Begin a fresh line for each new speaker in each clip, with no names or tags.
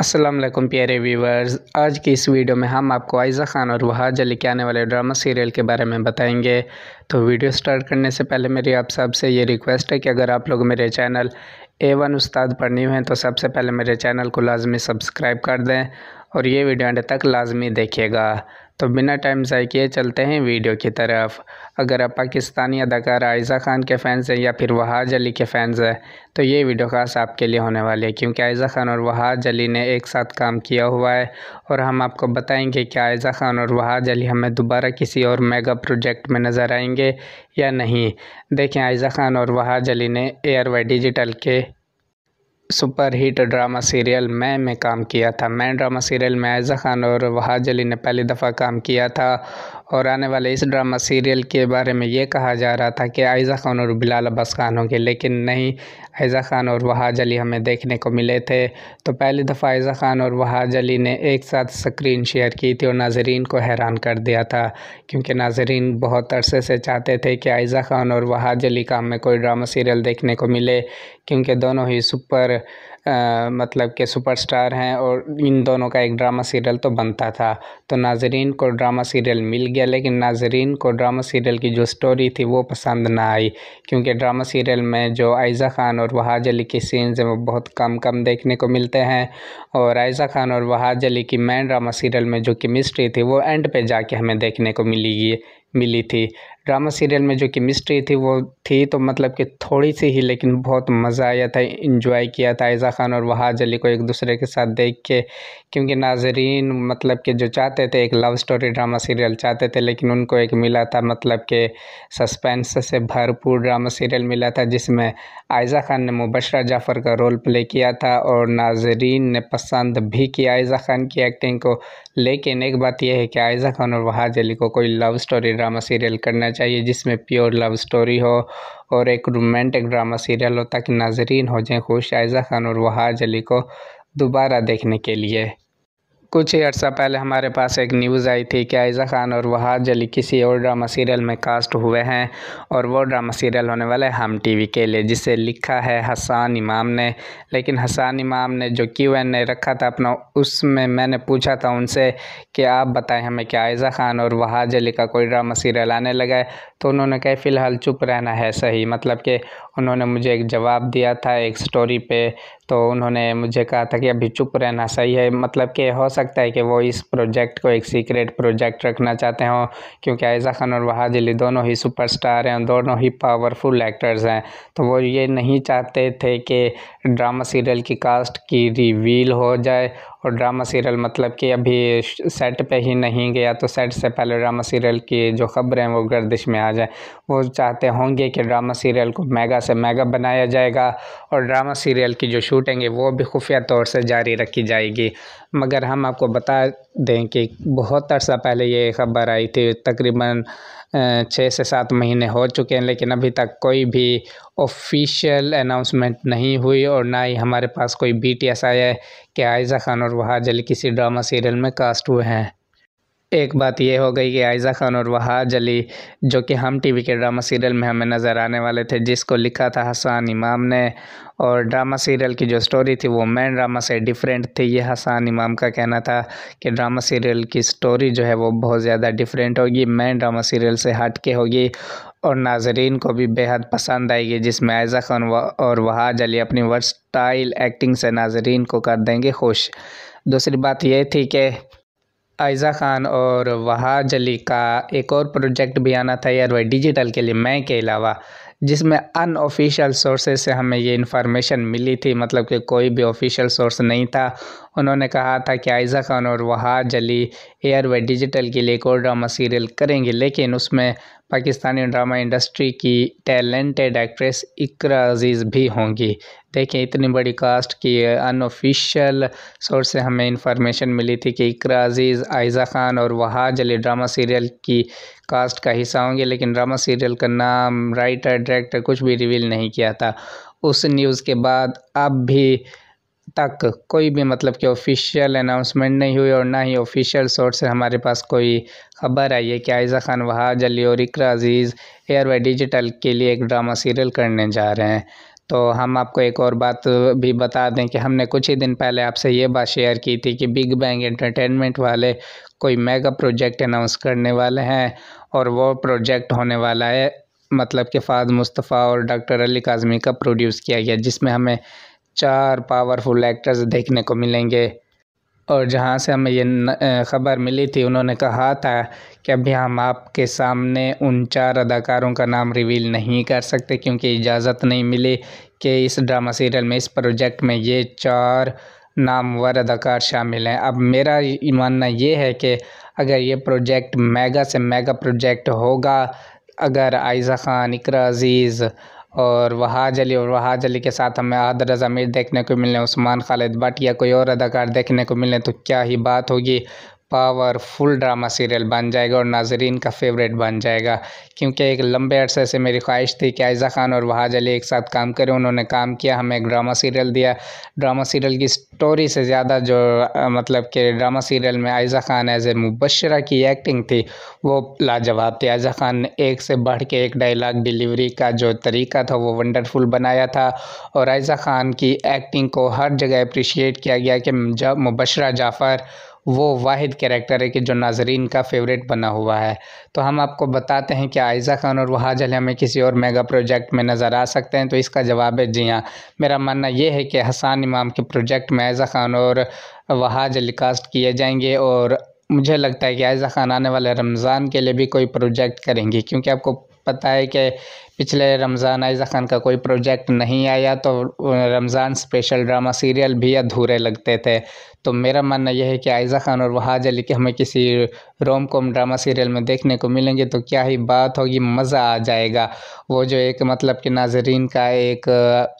असलम प्यारे व्यूवर्स आज की इस वीडियो में हम आपको आयज़ा ख़ान और वहाज अली के आने वाले ड्रामा सीरियल के बारे में बताएंगे तो वीडियो स्टार्ट करने से पहले मेरी आप सबसे ये रिक्वेस्ट है कि अगर आप लोग मेरे चैनल ए वन उस्ताद पर न्यू हैं तो सबसे पहले मेरे चैनल को लाजमी सब्सक्राइब कर दें और ये वीडियो एंड तक लाजमी देखिएगा तो बिना टाइम ज़ाय किए चलते हैं वीडियो की तरफ अगर आप पाकिस्तानी अदाकार आयज़ा ख़ान के फ़ैन्स हैं या फिर वहाज अली के फ़ैन्स हैं तो ये वीडियो ख़ास आपके लिए होने वाली है क्योंकि आयज़ा ख़ान और वहाज अली ने एक साथ काम किया हुआ है और हम आपको बताएंगे कि आयज़ा ख़ान और वहाज अली हमें दोबारा किसी और मेगा प्रोजेक्ट में नज़र आएंगे या नहीं देखें आयज़ा ख़ान और वहाज अली ने एयर वाई डिजिटल के सुपर हिट ड्रामा सीरियल मैं में काम किया था मैं ड्रामा सीरियल में आयज़ा खान और वहाज अली ने पहली दफ़ा काम किया था और आने वाले इस ड्रामा सीरियल के बारे में ये कहा जा रहा था कि आयज़ा खान और बिलाल अब्बास खान होंगे लेकिन नहीं आयज़ा खान और वहाज अली हमें देखने को मिले थे तो पहली दफ़ा आयज़ा खान और वहाज अली ने एक साथ स्क्रीन शेयर की थी और नाजरीन को हैरान कर दिया था क्योंकि नाजरीन बहुत अरसे से चाहते थे कि आयज़ा खान और वहाज अली का हमें कोई ड्रामा सीरियल देखने को मिले क्योंकि दोनों ही सुपर मतलब के सुपरस्टार हैं और इन दोनों का एक ड्रामा सीरियल तो बनता था तो नाज़रीन को ड्रामा सीरियल मिल गया लेकिन नाज़रीन को ड्रामा सीरियल की जो स्टोरी थी वो पसंद ना आई क्योंकि ड्रामा सीरियल में जो आयज़ा ख़ान और वहाज अली के सीन्स हैं वो बहुत कम कम देखने को मिलते हैं और आयज़ा ख़ान और वहाज अली की मैन ड्रामा सीरियल में जो केमिस्ट्री थी वो एंड पे जाके हमें देखने को मिलेगी मिली थी ड्रामा सीरियल में जो कि मिस्ट्री थी वो थी तो मतलब कि थोड़ी सी ही लेकिन बहुत मज़ा आया था इन्जॉय किया था आयज़ा ख़ान और वहाज अली को एक दूसरे के साथ देख के क्योंकि नाजरीन मतलब कि जो चाहते थे एक लव स्टोरी ड्रामा सीरियल चाहते थे लेकिन उनको एक मिला था मतलब के सस्पेंस से भरपूर ड्रामा सीरियल मिला था जिसमें आयज़ा ख़ान ने मुबशरा जाफ़र का रोल प्ले किया था और नाजरीन ने पसंद भी किया आयज़ा ख़ान की एक्टिंग को लेकिन एक बात यह है कि आयज़ा ख़ान और वहाज अली को कोई लव स्टोरी ड्रामा सीरियल करना चाहिए जिसमें प्योर लव स्टोरी हो और एक रोमांटिक ड्रामा सीरियल हो ताकि नाजरीन हो जाए खुश आयज़ा खान और वहाज अली को दोबारा देखने के लिए कुछ ही अर्सा पहले हमारे पास एक न्यूज़ आई थी कि आयज़ा खान और वहाज अली किसी और ड्रामा सीरियल में कास्ट हुए हैं और वो ड्रामा सीरियल होने वाला है हम टीवी के लिए जिसे लिखा है हसान इमाम ने लेकिन हसान इमाम ने जो क्यू एन ए रखा था अपना उसमें मैंने पूछा था उनसे कि आप बताएं हमें कि आयज़ा खान और वहाज अली का कोई ड्रामा सीरियल आने लगा है तो उन्होंने कहा फ़िलहाल चुप रहना है सही मतलब कि उन्होंने मुझे एक जवाब दिया था एक स्टोरी पे तो उन्होंने मुझे कहा था कि अभी चुप रहना सही है मतलब कि हो सकता है कि वो इस प्रोजेक्ट को एक सीक्रेट प्रोजेक्ट रखना चाहते हों क्योंकि आयजा खान और वहाज अली दोनों ही सुपरस्टार हैं दोनों ही पावरफुल एक्टर्स हैं तो वो ये नहीं चाहते थे कि ड्रामा सीरियल की कास्ट की रिवील हो जाए और ड्रामा सीरियल मतलब कि अभी सेट पे ही नहीं गया तो सेट से पहले ड्रामा सीरियल की जो खबरें हैं वो गर्दिश में आ जाए वो चाहते होंगे कि ड्रामा सीरियल को मेगा से मेगा बनाया जाएगा और ड्रामा सीरियल की जो शूटिंग है वो भी खुफिया तौर से जारी रखी जाएगी मगर हम आपको बता दें कि बहुत अर्सा पहले ये ख़बर आई थी तकरीबन छः से सात महीने हो चुके हैं लेकिन अभी तक कोई भी ऑफिशियल अनाउंसमेंट नहीं हुई और ना ही हमारे पास कोई बी टी एस आया है कि आयज़ा खान और वहाज अली किसी ड्रामा सीरियल में कास्ट हुए हैं एक बात यह हो गई कि आयज़ा खान और वहाज अली जो कि हम टीवी के ड्रामा सीरियल में हमें नज़र आने वाले थे जिसको लिखा था हसान इमाम ने और ड्रामा सीरियल की जो स्टोरी थी वो मैन ड्रामा से डिफरेंट थी ये हसान इमाम का कहना था कि ड्रामा सीरियल की स्टोरी जो है वो बहुत ज़्यादा डिफरेंट होगी मैन ड्रामा सीरियल से हट के होगी और नाजरीन को भी बेहद पसंद आएगी जिसमें आयज़ा खान और वहाज अली अपनी वर्स्टाइल एक्टिंग से नाजरीन को कर देंगे खुश दूसरी बात यह थी कि आयज़ा ख़ान और वहाज अली का एक और प्रोजेक्ट भी आना था यार वाई डिजिटल के लिए मैं के अलावा जिसमें अनऑफिशियल सोर्सेज से हमें ये इन्फॉर्मेशन मिली थी मतलब कि कोई भी ऑफिशियल सोर्स नहीं था उन्होंने कहा था कि आयज़ा खान और Wahaj Ali ARY Digital के लिए एक और ड्रामा सीरियल करेंगे लेकिन उसमें पाकिस्तानी ड्रामा इंडस्ट्री की टैलेंटेड एक्ट्रेस इकरा अजीज़ भी होंगी देखिए इतनी बड़ी कास्ट की अनऑफिशियल सोर्स से हमें इंफॉर्मेशन मिली थी कि इकरा अजीज़ आयज़ा ख़ान और वहाँ जली ड्रामा सीरियल की कास्ट का हिस्सा होंगे लेकिन ड्रामा सीरियल का नाम राइटर डायरेक्टर कुछ भी रिवील नहीं किया था उस न्यूज़ के बाद अब भी तक कोई भी मतलब कि ऑफिशियल अनाउंसमेंट नहीं हुई और ना ही ऑफिशियल सोर्स से हमारे पास कोई खबर आई है कि आयज़ा खान वहाज अली और इकरा अजीज़ वाई डिजिटल के लिए एक ड्रामा सीरियल करने जा रहे हैं तो हम आपको एक और बात भी बता दें कि हमने कुछ ही दिन पहले आपसे ये बात शेयर की थी कि बिग बैंग एंटरटेनमेंट वाले कोई मेगा प्रोजेक्ट अनाउंस करने वाले हैं और वो प्रोजेक्ट होने वाला है मतलब कि फाद मुस्तफ़ा और डॉक्टर अली काजमी का प्रोड्यूस किया गया जिसमें हमें चार पावरफुल एक्टर्स देखने को मिलेंगे और जहाँ से हमें ये ख़बर मिली थी उन्होंने कहा था कि अभी हम आपके सामने उन चार अदाकारों का नाम रिवील नहीं कर सकते क्योंकि इजाज़त नहीं मिली कि इस ड्रामा सीरियल में इस प्रोजेक्ट में ये चार नामवर अदाकार शामिल हैं अब मेरा मानना ये है कि अगर ये प्रोजेक्ट मेगा से मेगा प्रोजेक्ट होगा अगर आयज़ा ख़ान इकरा अज़ीज़ और वहाज अली और वहाज अली के साथ हमें आदर अमीर देखने को मिले उस्मान खालिद बट या कोई और अदाकार देखने को मिले तो क्या ही बात होगी पावरफुल ड्रामा सीरियल बन जाएगा और नाजरीन का फेवरेट बन जाएगा क्योंकि एक लंबे अरसे से मेरी ख्वाहिश थी कि आयजा खान और वहाज अली एक साथ काम करें उन्होंने काम किया हमें एक ड्रामा सीरियल दिया ड्रामा सीरियल की स्टोरी से ज़्यादा जो मतलब कि ड्रामा सीरियल में आयजा खान एज ए मुबशरा की एक्टिंग थी वो लाजवाब थी आयजा खान ने एक से बढ़ के एक डायलाग डिलीवरी का जो तरीका था वो वंडरफुल बनाया था और आयजा खान की एक्टिंग को हर जगह अप्रिशिएट किया गया कि मुबशरा जाफ़र वो वाहिद कैरेक्टर है कि जो नाजरीन का फेवरेट बना हुआ है तो हम आपको बताते हैं कि आयज़ा खान और वहाज वहाजल हमें किसी और मेगा प्रोजेक्ट में नज़र आ सकते हैं तो इसका जवाब है जी हाँ मेरा मानना यह है कि हसान इमाम के प्रोजेक्ट में आयज़ा खान और वहाज अली कास्ट किए जाएंगे और मुझे लगता है कि आयज़ा खान आने वाले रमज़ान के लिए भी कोई प्रोजेक्ट करेंगे क्योंकि आपको पता है कि पिछले रमज़ान आयजा खान का कोई प्रोजेक्ट नहीं आया तो रमज़ान स्पेशल ड्रामा सीरियल भी अधूरे लगते थे तो मेरा मानना यह है कि आयजा खान और वहाज अली के हमें किसी रोम कॉम ड्रामा सीरियल में देखने को मिलेंगे तो क्या ही बात होगी मज़ा आ जाएगा वो जो एक मतलब कि नाजरीन का एक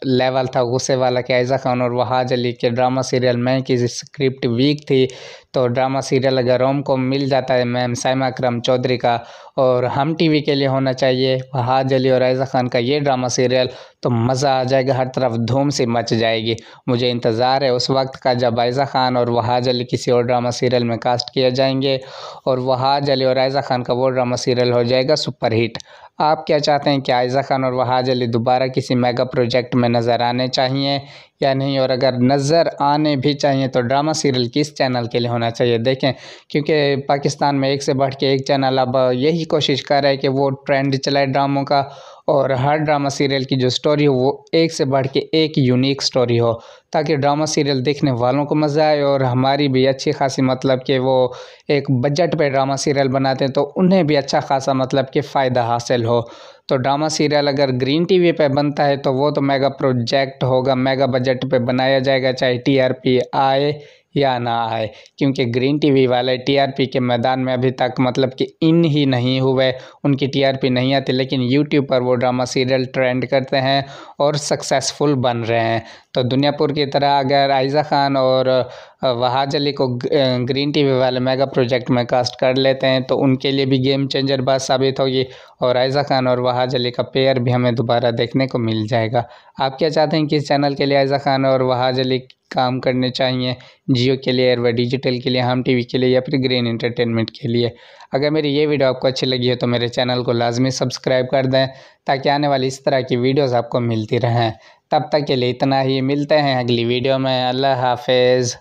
लेवल था गुस्से वाला कि आयज़ा खान और वहाज अली के ड्रामा सीरियल में कि स्क्रिप्ट वीक थी तो ड्रामा सीरियल अगर रोम कॉम मिल जाता है मैम सैमा करम चौधरी का और हम टीवी के लिए होना चाहिए वहाज अली और आयज़ा खान का ये ड्रामा सीरियल तो मज़ा आ जाएगा हर तरफ धूम सी मच जाएगी मुझे इंतज़ार है उस वक्त का जब आयज़ा ख़ान और वहाज अली किसी और ड्रामा सीरियल में कास्ट किए जाएंगे और वहाज अली और आयज़ा ख़ान का वो ड्रामा सीरियल हो जाएगा सुपर हिट आप क्या चाहते हैं कि आयज़ा ख़ान और वहाज अली दोबारा किसी मेगा प्रोजेक्ट में नज़र आने चाहिए या नहीं और अगर नज़र आने भी चाहिए तो ड्रामा सीरियल किस चैनल के लिए होना चाहिए देखें क्योंकि पाकिस्तान में एक से बढ़ के एक चैनल अब यही कोशिश कर रहा है कि वो ट्रेंड चलाए ड्रामों का और हर ड्रामा सीरियल की जो स्टोरी हो वो एक से बढ़ के एक यूनिक स्टोरी हो ताकि ड्रामा सीरियल देखने वालों को मज़ा आए और हमारी भी अच्छी खासी मतलब कि वो एक बजट पे ड्रामा सीरियल बनाते हैं तो उन्हें भी अच्छा खासा मतलब कि फ़ायदा हासिल हो तो ड्रामा सीरियल अगर ग्रीन टीवी पे बनता है तो वो तो मेगा प्रोजेक्ट होगा मेगा बजट पे बनाया जाएगा चाहे टीआरपी आए या ना आए क्योंकि ग्रीन टीवी वाले टीआरपी के मैदान में अभी तक मतलब कि इन ही नहीं हुए उनकी टीआरपी नहीं आती लेकिन यूट्यूब पर वो ड्रामा सीरियल ट्रेंड करते हैं और सक्सेसफुल बन रहे हैं तो दुनियापुर की तरह अगर आयज़ा ख़ान और वहाज अली को ग्रीन टी वी वाले मेगा प्रोजेक्ट में कास्ट कर लेते हैं तो उनके लिए भी गेम चेंजर बात साबित होगी और आयज़ा ख़ान और वहाज अली का पेयर भी हमें दोबारा देखने को मिल जाएगा आप क्या चाहते हैं कि इस चैनल के लिए आयज़ा ख़ान और वहाज अली काम करने चाहिए जियो के लिए एयरवा डिजिटल के लिए हम वी के लिए या फिर ग्रीन इंटरटेनमेंट के लिए अगर मेरी ये वीडियो आपको अच्छी लगी है तो मेरे चैनल को लाजमी सब्सक्राइब कर दें ताकि आने वाली इस तरह की वीडियोज़ आपको मिलती रहें तब तक के लिए इतना ही मिलते हैं अगली वीडियो में अल्लाह हाफिज़